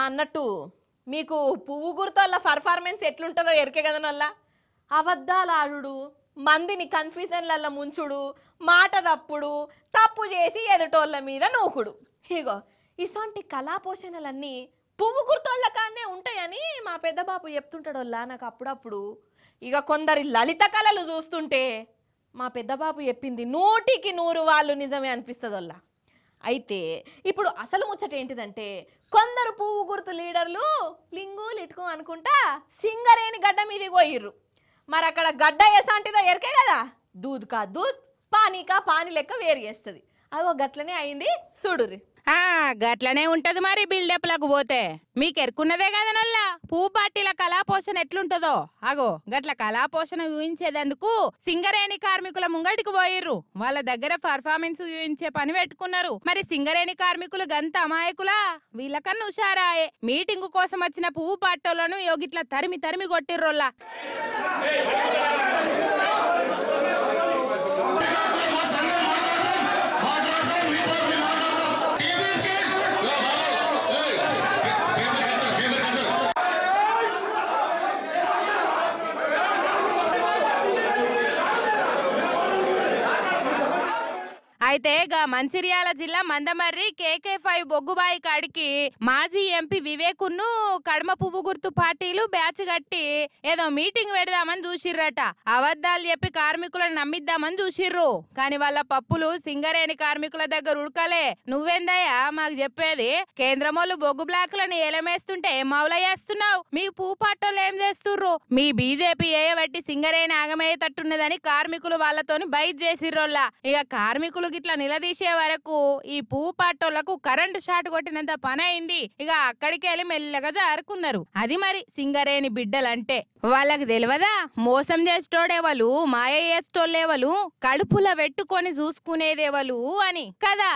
అన్నట్టు మీకు పువ్వు గుర్తోళ్ళ పర్ఫార్మెన్స్ ఎట్లుంటుందో ఎరికే కదా నల్ల అబద్ధాలాడు మందిని కన్ఫ్యూజన్ల ముంచుడు మాట తప్పుడు తప్పు చేసి ఎదుటోళ్ళ మీద నూకుడు ఇగో ఇసంటి కళాపోషణలన్నీ పువ్వు గుర్తోళ్ళ కానే ఉంటాయని మా పెద్ద చెప్తుంటాడు వల్ల నాకు అప్పుడప్పుడు ఇక కొందరి లలిత కళలు చూస్తుంటే మా పెద్ద బాబు చెప్పింది నూటికి నూరు వాళ్ళు నిజమే అనిపిస్తుందోళ్ళ అయితే ఇప్పుడు అసలు ముచ్చట ఏంటిదంటే కొందరు పువ్వు గుర్తు లీడర్లు లింగు లిట్కు అనుకుంటా సింగరేని గడ్డ మీదకి పోయిర్రు మరి అక్కడ గడ్డ ఎసాంటిదో ఎరికే కదా దూద్ కా దూద్ పానీ కా పానీ లెక్క వేరు చేస్తుంది అగో గట్లనే అయింది చూడురి ఆ గట్లనే ఉంటది మరి బిల్డప్ లకు పోతే మీకు ఎరుకున్నదే కదా నల్ల పూ పార్టీల కళాపోషణ ఎట్లుంటదో అగో గట్ల కళాపోషణ ఊహించేదందుకు సింగరేణి కార్మికుల ముంగటికి పోయిర్రు వాళ్ళ దగ్గర పర్ఫార్మెన్స్ ఊహించే పని పెట్టుకున్నారు మరి సింగరేణి కార్మికులు గంత అమాయకులా వీళ్ళకన్నా హుషారాయే మీటింగు కోసం వచ్చిన పువ్వు పార్టీలను యోగిట్ల తరిమి తరిమి కొట్టిర్రోల్లా అయితే ఇక మంచిర్యాల జిల్లా మందమర్రి కేకే ఫైవ్ బొగ్గుబాయి కాడికి మాజీ ఎంపీ వివేకును కడమ పువ్వు గుర్తు పార్టీలు బ్యాచ్ కట్టి ఏదో మీటింగ్ పెడదామని చూసిర్రట అబద్ధాలు చెప్పి కార్మికులను నమ్మిద్దామని చూసిర్రు కానీ వాళ్ళ పప్పులు సింగరేణి కార్మికుల దగ్గర ఉడకలే నువ్వేందయ్యా మాకు చెప్పేది కేంద్రమోళ్ళు బొగ్గు బ్లాక్లను ఏలమేస్తుంటే మౌల మీ పూ పాటలు ఏం చేస్తుర్రు మీ బీజేపీ ఏయబట్టి సింగరేణి ఆగమయ్యేటట్టున్నదని కార్మికులు వాళ్ళతోని బయట చేసిర్రోళ్ళ ఇక కార్మికులు ఇట్లా నిలదీసే వరకు ఈ పువ్వు పాటోళ్లకు కరెంటు షాట్ కొట్టినంత పని అయింది ఇక అక్కడికి వెళ్ళి మెల్లగా జారుకున్నారు అది మరి సింగరేణి బిడ్డలంటే వాళ్ళకి తెలియదా మోసం చేసేటోడేవాళ్ళు మాయ చేసేటోళ్ళేవాళ్ళు కడుపుల పెట్టుకొని చూసుకునేదేవాళ్ళు అని కదా